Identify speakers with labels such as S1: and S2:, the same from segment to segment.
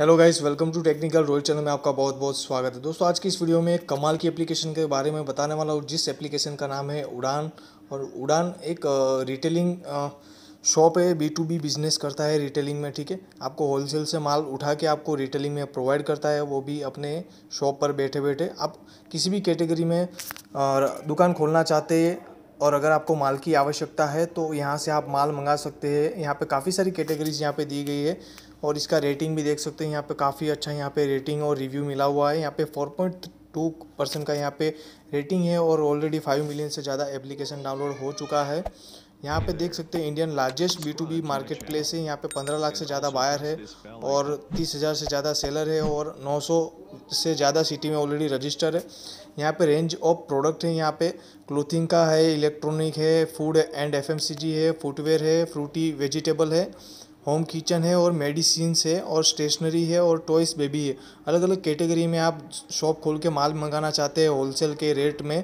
S1: hello guys welcome to technical roll channel में आपका बहुत बहुत स्वागत है दोस्तों आज की इस वीडियो में एक कमाल की एप्लीकेशन के बारे में बताने वाला हूँ जिस एप्लीकेशन का नाम है उड़ान और उड़ान एक रिटेलिंग शॉप है बी टू बी बिजनेस करता है रिटेलिंग में ठीक है आपको होलसेल से माल उठा के आपको रिटेलिंग में प्रोवाइड करता है वो भी अपने शॉप पर बैठे बैठे आप किसी भी कैटेगरी में दुकान खोलना चाहते हैं और अगर आपको माल की आवश्यकता है तो यहाँ से आप माल मंगा सकते हैं यहाँ पे काफ़ी सारी कैटेगरीज यहाँ पे दी गई है और इसका रेटिंग भी देख सकते हैं यहाँ पे काफ़ी अच्छा यहाँ पे रेटिंग और रिव्यू मिला हुआ है यहाँ पे 4.2 परसेंट का यहाँ पे रेटिंग है और ऑलरेडी 5 मिलियन से ज़्यादा एप्लीकेशन डाउनलोड हो चुका है यहाँ पे देख सकते हैं Indian largest B to B market place है यहाँ पे 15 लाख से ज़्यादा बायर है और 30,000 से ज़्यादा सेलर है और 900 से ज़्यादा सिटी में ऑलरेडी रजिस्टर है यहाँ पे रेंज ऑफ प्रोडक्ट है यहाँ पे क्लोथिंग का है इलेक्ट्रॉनिक है फूड एंड एफ है फुटवेयर है फ्रूटी वेजिटेबल है होम किचन है और मेडिसिन है और स्टेशनरी है और टॉयस बेबी है अलग अलग कैटेगरी में आप शॉप खोल के माल मंगाना चाहते हैं होलसेल के रेट में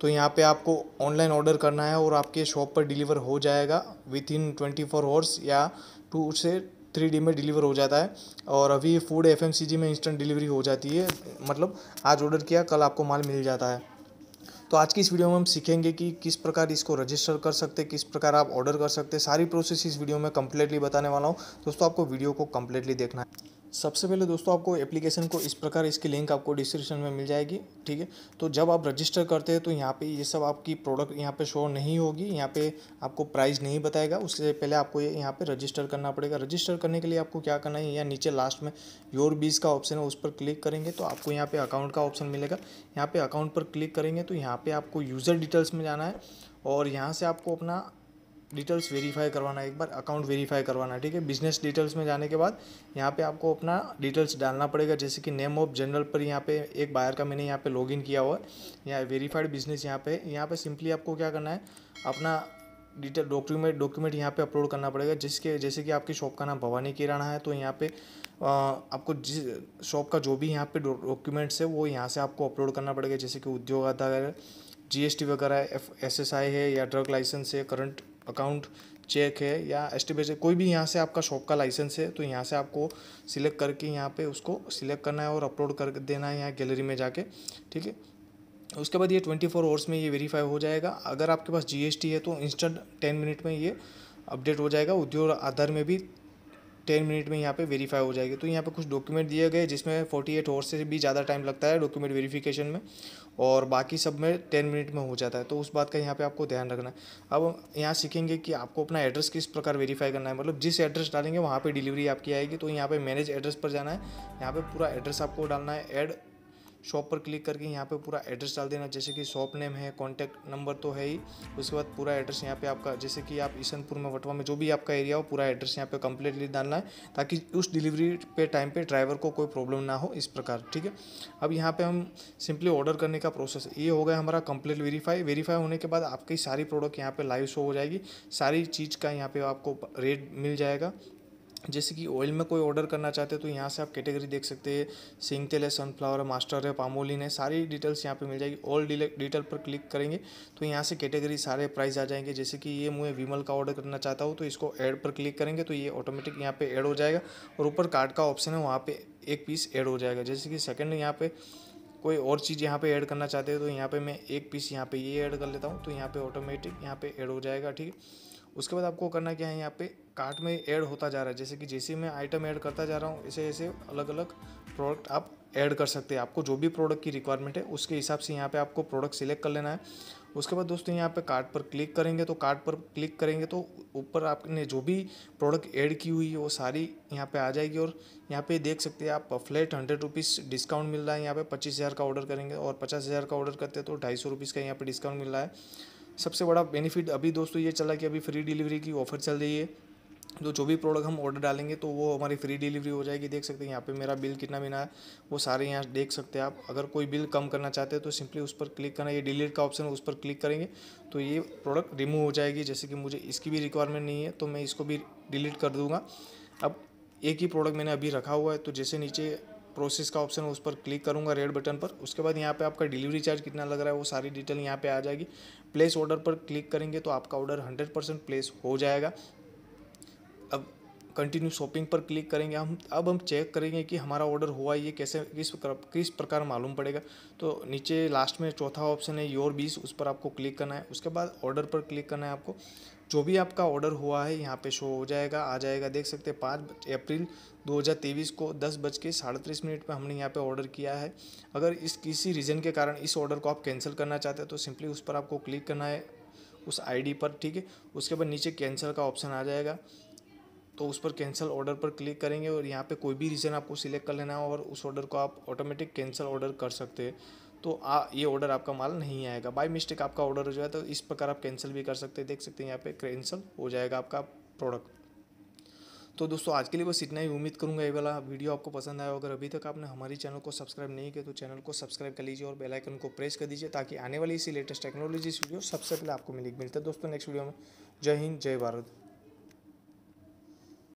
S1: तो यहाँ पे आपको ऑनलाइन ऑर्डर करना है और आपके शॉप पर डिलीवर हो जाएगा within twenty four hours या टू से थ्री डी में डिलीवर हो जाता है और अभी फूड एफ में इंस्टेंट डिलीवरी हो जाती है मतलब आज ऑर्डर किया कल आपको माल मिल जाता है तो आज की इस वीडियो में हम सीखेंगे कि किस प्रकार इसको रजिस्टर कर सकते किस प्रकार आप ऑर्डर कर सकते सारी प्रोसेस इस वीडियो में कम्प्लीटली बताने वाला हूँ दोस्तों आपको वीडियो को कम्प्लीटली देखना है सबसे पहले दोस्तों आपको एप्लीकेशन को इस प्रकार इसकी लिंक आपको डिस्क्रिप्शन में मिल जाएगी ठीक है तो जब आप रजिस्टर करते हैं तो यहाँ पे ये सब आपकी प्रोडक्ट यहाँ पे शो नहीं होगी यहाँ पे आपको प्राइस नहीं बताएगा उससे पहले आपको ये यहाँ पे रजिस्टर करना पड़ेगा रजिस्टर करने के लिए आपको क्या करना है या नीचे लास्ट में योर बीज का ऑप्शन है उस पर क्लिक करेंगे तो आपको यहाँ पर अकाउंट का ऑप्शन मिलेगा यहाँ पर अकाउंट पर क्लिक करेंगे तो यहाँ पर आपको यूज़र डिटेल्स में जाना है और यहाँ से आपको अपना डिटेल्स वेरीफाई करवाना एक बार अकाउंट वेरीफाई करवाना ठीक है बिजनेस डिटेल्स में जाने के बाद यहाँ पे आपको अपना डिटेल्स डालना पड़ेगा जैसे कि नेम ऑफ जनरल पर यहाँ पे एक बायर का मैंने यहाँ पे लॉगिन किया हुआ है यहाँ वेरीफाइड बिजनेस यहाँ पे यहाँ पे सिंपली आपको क्या करना है अपना डिटेल डॉक्यूमेंट डॉक्यूमेंट यहाँ पे अपलोड करना पड़ेगा जिसके जैसे कि आपकी शॉप का नाम भवानी किराना है तो यहाँ पे आ, आपको जिस शॉप का जो भी यहाँ पे डॉक्यूमेंट्स है वो यहाँ से आपको अपलोड करना पड़ेगा जैसे कि Udyog Aadhaar G S T वगैरह एफ एस एस आई है या ड्रग लाइसेंस है करंट अकाउंट चेक है या एस टी कोई भी यहाँ से आपका शॉप का लाइसेंस है तो यहाँ से आपको सिलेक्ट करके यहाँ पे उसको सिलेक्ट करना है और अपलोड कर देना है यहाँ गैलरी में जाके ठीक है उसके बाद ये ट्वेंटी फोर आवर्स में ये वेरीफाई हो जाएगा अगर आपके पास जीएसटी है तो इंस्टेंट टेन मिनट में ये अपडेट हो जाएगा उद्योग आधार में भी टेन मिनट में यहाँ पे वेरीफाई हो जाएगी तो यहाँ पे कुछ डॉक्यूमेंट दिए गए जिसमें फोर्टी एट से भी ज़्यादा टाइम लगता है डॉक्यूमेंट वेरीफिकेशन में और बाकी सब में टेन मिनट में हो जाता है तो उस बात का यहाँ पे आपको ध्यान रखना है अब यहाँ सीखेंगे कि आपको अपना एड्रेस किस प्रकार वेरीफाई करना है मतलब जिस एड्रेस डालेंगे वहाँ पर डिलीवरी आपकी आएगी तो यहाँ पर मैनेज एड्रेस पर जाना है यहाँ पर पूरा एड्रेस आपको डालना है एड शॉप पर क्लिक करके यहाँ पे पूरा एड्रेस डाल देना जैसे कि शॉप नेम है कॉन्टैक्ट नंबर तो है ही उसके बाद पूरा एड्रेस यहाँ पे आपका जैसे कि आप ईसनपुर में वटवा में जो भी आपका एरिया हो पूरा एड्रेस यहाँ पे कंप्लीटली डालना है ताकि उस डिलीवरी पे टाइम पे ड्राइवर को कोई प्रॉब्लम ना हो इस प्रकार ठीक है अब यहाँ पर हम सिंपली ऑर्डर करने का प्रोसेस ये हो गया हमारा कंप्लीट वेरीफाई वेरीफाई होने के बाद आपकी सारी प्रोडक्ट यहाँ पर लाइव शो हो जाएगी सारी चीज़ का यहाँ पर आपको रेट मिल जाएगा जैसे कि ऑयल में कोई ऑर्डर करना चाहते हैं तो यहाँ से आप कैटेगरी देख सकते हैं सिंग तेल है सनफ्लावर है मास्टर है पामोलिन है सारी डिटेल्स यहाँ पे मिल जाएगी ऑल डिटेल पर क्लिक करेंगे तो यहाँ से कैटेगरी सारे प्राइस आ जाएंगे जैसे कि ये मुझे विमल का ऑर्डर करना चाहता हूँ तो इसको एड पर क्लिक करेंगे तो ये ऑटोमेटिक यहाँ पर ऐड हो जाएगा और ऊपर कार्ड का ऑप्शन है वहाँ पर एक पीस ऐड हो जाएगा जैसे कि सेकेंड यहाँ पर कोई और चीज़ यहाँ पे ऐड करना चाहते हो तो यहाँ पे मैं एक पीस यहाँ पे ये ऐड कर लेता हूँ तो यहाँ पे ऑटोमेटिक यहाँ पे ऐड हो जाएगा ठीक है उसके बाद आपको करना क्या है यहाँ पे कार्ट में ऐड होता जा रहा है जैसे कि जैसे मैं आइटम ऐड करता जा रहा हूँ ऐसे ऐसे अलग अलग प्रोडक्ट आप ऐड कर सकते हैं आपको जो भी प्रोडक्ट की रिक्वायरमेंट है उसके हिसाब से यहाँ पे आपको प्रोडक्ट सिलेक्ट कर लेना है उसके बाद दोस्तों यहाँ पे कार्ड पर क्लिक करेंगे तो कार्ड पर क्लिक करेंगे तो ऊपर आपने जो भी प्रोडक्ट ऐड की हुई है वो सारी यहाँ पे आ जाएगी और यहाँ पे देख सकते हैं आप फ्लैट हंड्रेड रुपीज़ डिस्काउंट मिल रहा है यहाँ पे पच्चीस हज़ार का ऑर्डर करेंगे और पचास हज़ार का ऑर्डर करते हैं तो ढाई सौ रुपीज़ का यहाँ पर डिस्काउंट मिल रहा है सबसे बड़ा बेनिफिट अभी दोस्तों ये चला कि अभी फ्री डिलीवरी की ऑफर चल रही है जो तो जो भी प्रोडक्ट हम ऑर्डर डालेंगे तो वो हमारी फ्री डिलीवरी हो जाएगी देख सकते हैं यहाँ पे मेरा बिल कितना बिना है वो सारे यहाँ देख सकते हैं आप अगर कोई बिल कम करना चाहते हैं तो सिंपली उस पर क्लिक करना ये डिलीट का ऑप्शन है उस पर क्लिक करेंगे तो ये प्रोडक्ट रिमूव हो जाएगी जैसे कि मुझे इसकी भी रिक्वायरमेंट नहीं है तो मैं इसको भी डिलीट कर दूँगा अब एक ही प्रोडक्ट मैंने अभी रखा हुआ है तो जैसे नीचे प्रोसेस का ऑप्शन है उस पर क्लिक करूँगा रेड बटन पर उसके बाद यहाँ पे आपका डिलीवरी चार्ज कितना लग रहा है वो सारी डिटेल यहाँ पे आ जाएगी प्लेस ऑर्डर पर क्लिक करेंगे तो आपका ऑर्डर 100 परसेंट प्लेस हो जाएगा कंटिन्यू शॉपिंग पर क्लिक करेंगे हम अब हम चेक करेंगे कि हमारा ऑर्डर हुआ ये कैसे किस किस प्रकार मालूम पड़ेगा तो नीचे लास्ट में चौथा ऑप्शन है योर बीस उस पर आपको क्लिक करना है उसके बाद ऑर्डर पर क्लिक करना है आपको जो भी आपका ऑर्डर हुआ है यहाँ पे शो हो जाएगा आ जाएगा देख सकते हैं पाँच अप्रैल 2023 को दस बज के साड़तीस मिनट पर हमने यहाँ पे ऑर्डर किया है अगर इस किसी रीज़न के कारण इस ऑर्डर को आप कैंसिल करना चाहते हैं तो सिंपली उस पर आपको क्लिक करना है उस आईडी पर ठीक है उसके बाद नीचे कैंसिल का ऑप्शन आ जाएगा तो उस पर कैंसिल ऑर्डर पर क्लिक करेंगे और यहाँ पे कोई भी रीज़न आपको सिलेक्ट कर लेना है और उस ऑर्डर को आप ऑटोमेटिक कैंसिल ऑर्डर कर सकते हैं तो आ ये ऑर्डर आपका माल नहीं आएगा बाय मिस्टेक आपका ऑर्डर हो जाए तो इस प्रकार आप कैंसिल भी कर सकते हैं देख सकते हैं यहाँ पे कैंसिल हो जाएगा आपका प्रोडक्ट तो दोस्तों आज के लिए बस इतना ही उम्मीद करूंगा ये वाला वीडियो आपको पसंद आया अगर अभी तक आपने हमारी चैनल को सब्सक्राइब नहीं किया तो चैनल को सब्सक्राइब कर लीजिए और बेल आइकन को प्रेस कर दीजिए ताकि आने वाली इसी लेटेस्ट टेक्नोलॉजी वीडियो सबसे पहले आपको मिली मिलता है दोस्तों नेक्स्ट वीडियो में जय हिंद जय भारत